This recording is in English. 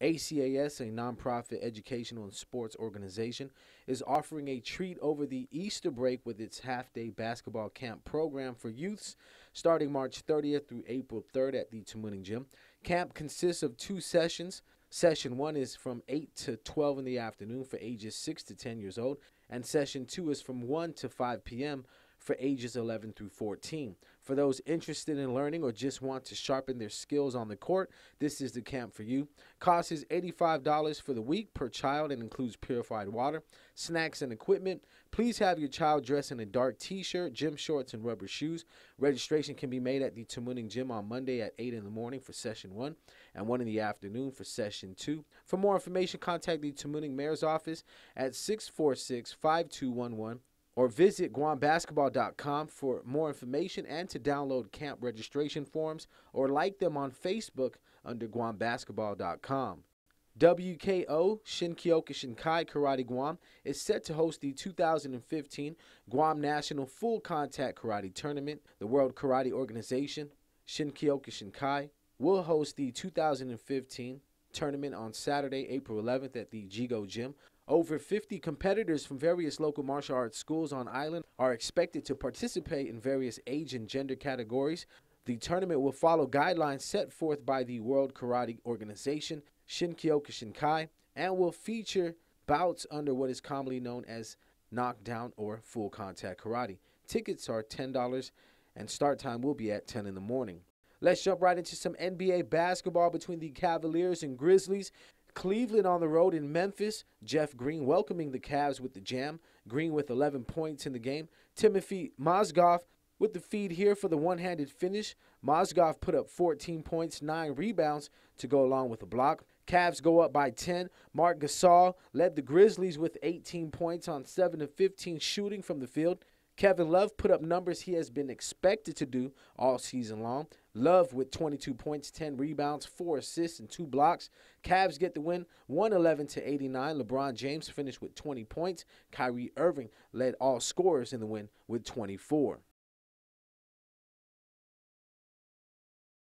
ACAS, a nonprofit educational and sports organization, is offering a treat over the Easter break with its half day basketball camp program for youths starting March 30th through April 3rd at the Tumuning Gym. Camp consists of two sessions. Session one is from 8 to 12 in the afternoon for ages 6 to 10 years old, and session two is from 1 to 5 p.m for ages 11 through 14. For those interested in learning or just want to sharpen their skills on the court, this is the camp for you. Cost is $85 for the week per child and includes purified water, snacks, and equipment. Please have your child dressed in a dark t shirt, gym shorts, and rubber shoes. Registration can be made at the Tamuning Gym on Monday at 8 in the morning for session 1 and 1 in the afternoon for session 2. For more information, contact the Tamuning Mayor's Office at 646 5211 or visit guambasketball.com for more information and to download camp registration forms or like them on Facebook under guambasketball.com. WKO Shinkyoku Shinkai Karate Guam is set to host the 2015 Guam National Full Contact Karate Tournament. The World Karate Organization, Shinkyoku Shinkai, will host the 2015 tournament on Saturday, April 11th at the Jigo Gym over 50 competitors from various local martial arts schools on island are expected to participate in various age and gender categories. The tournament will follow guidelines set forth by the World Karate Organization, Shinkyokushin Kai, and will feature bouts under what is commonly known as knockdown or full contact karate. Tickets are $10 and start time will be at 10 in the morning. Let's jump right into some NBA basketball between the Cavaliers and Grizzlies. Cleveland on the road in Memphis. Jeff Green welcoming the Cavs with the jam. Green with 11 points in the game. Timothy Mozgov with the feed here for the one handed finish. Mozgov put up 14 points, 9 rebounds to go along with a block. Cavs go up by 10. Mark Gasol led the Grizzlies with 18 points on 7 of 15 shooting from the field. Kevin Love put up numbers he has been expected to do all season long. Love with 22 points, 10 rebounds, 4 assists, and 2 blocks. Cavs get the win 111 to 89. LeBron James finished with 20 points. Kyrie Irving led all scorers in the win with 24.